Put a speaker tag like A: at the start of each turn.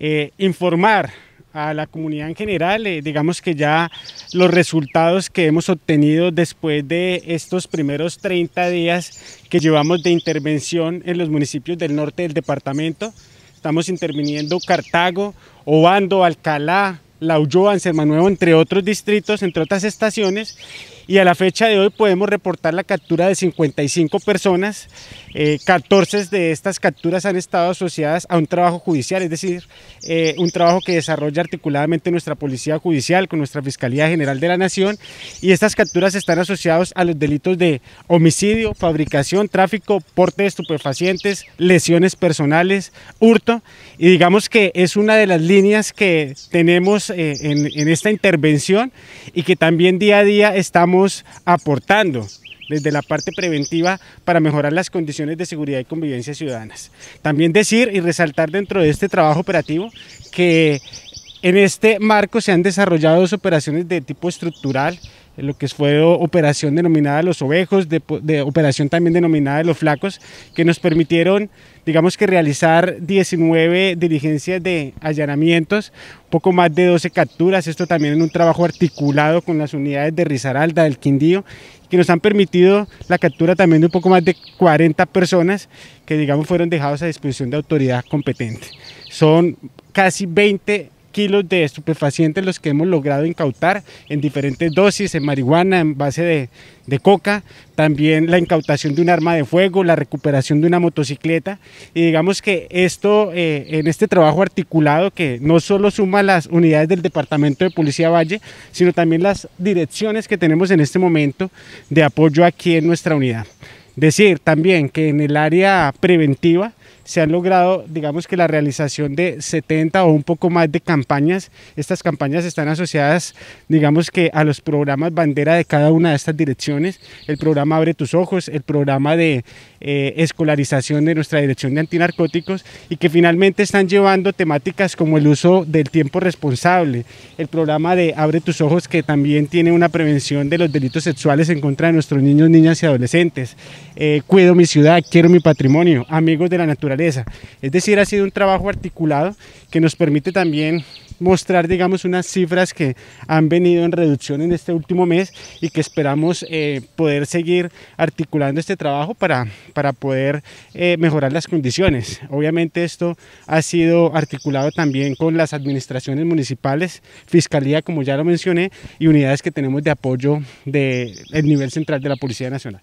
A: Eh, informar a la comunidad en general, eh, digamos que ya los resultados que hemos obtenido después de estos primeros 30 días que llevamos de intervención en los municipios del norte del departamento, estamos interviniendo Cartago, Obando, Alcalá, La Ulloa, San Manuel, entre otros distritos, entre otras estaciones, y a la fecha de hoy podemos reportar la captura de 55 personas. 14 eh, de estas capturas han estado asociadas a un trabajo judicial, es decir, eh, un trabajo que desarrolla articuladamente nuestra Policía Judicial con nuestra Fiscalía General de la Nación y estas capturas están asociadas a los delitos de homicidio, fabricación, tráfico, porte de estupefacientes, lesiones personales, hurto y digamos que es una de las líneas que tenemos eh, en esta intervención y que también día a día estamos aportando desde la parte preventiva para mejorar las condiciones de seguridad y convivencia ciudadanas. También decir y resaltar dentro de este trabajo operativo que en este marco se han desarrollado dos operaciones de tipo estructural lo que fue operación denominada los ovejos, de, operación también denominada los flacos, que nos permitieron, digamos que realizar 19 diligencias de allanamientos, un poco más de 12 capturas, esto también en un trabajo articulado con las unidades de Risaralda, del Quindío, que nos han permitido la captura también de un poco más de 40 personas que digamos fueron dejados a disposición de autoridad competente. Son casi 20 kilos de estupefacientes los que hemos logrado incautar en diferentes dosis, en marihuana, en base de, coca, también la incautación de un arma de fuego, la recuperación de una motocicleta. Y digamos que esto, eh, en este trabajo articulado que no solo suma las unidades del Departamento de Policía Valle, sino también las direcciones que tenemos en este momento de apoyo aquí en nuestra unidad. Decir también que en el área preventiva se han logrado, digamos que la realización de 70 o un poco más de campañas. Estas campañas están asociadas, digamos que a los programas bandera de cada una de estas direcciones. El programa Abre tus Ojos, el programa de eh, escolarización de nuestra dirección de antinarcóticos y que finalmente están llevando temáticas como el uso del tiempo responsable, el programa de Abre tus Ojos que también tiene una prevención de los delitos sexuales en contra de nuestros niños, niñas y adolescentes, eh, Cuido mi ciudad, quiero mi patrimonio, amigos de la naturaleza es decir, ha sido un trabajo articulado que nos permite también mostrar, digamos, unas cifras que han venido en reducción en este último mes y que esperamos eh, poder seguir articulando este trabajo para, para poder eh, mejorar las condiciones. Obviamente esto ha sido articulado también con las administraciones municipales, fiscalía, como ya lo mencioné, y unidades que tenemos de apoyo del nivel central de la Policía Nacional.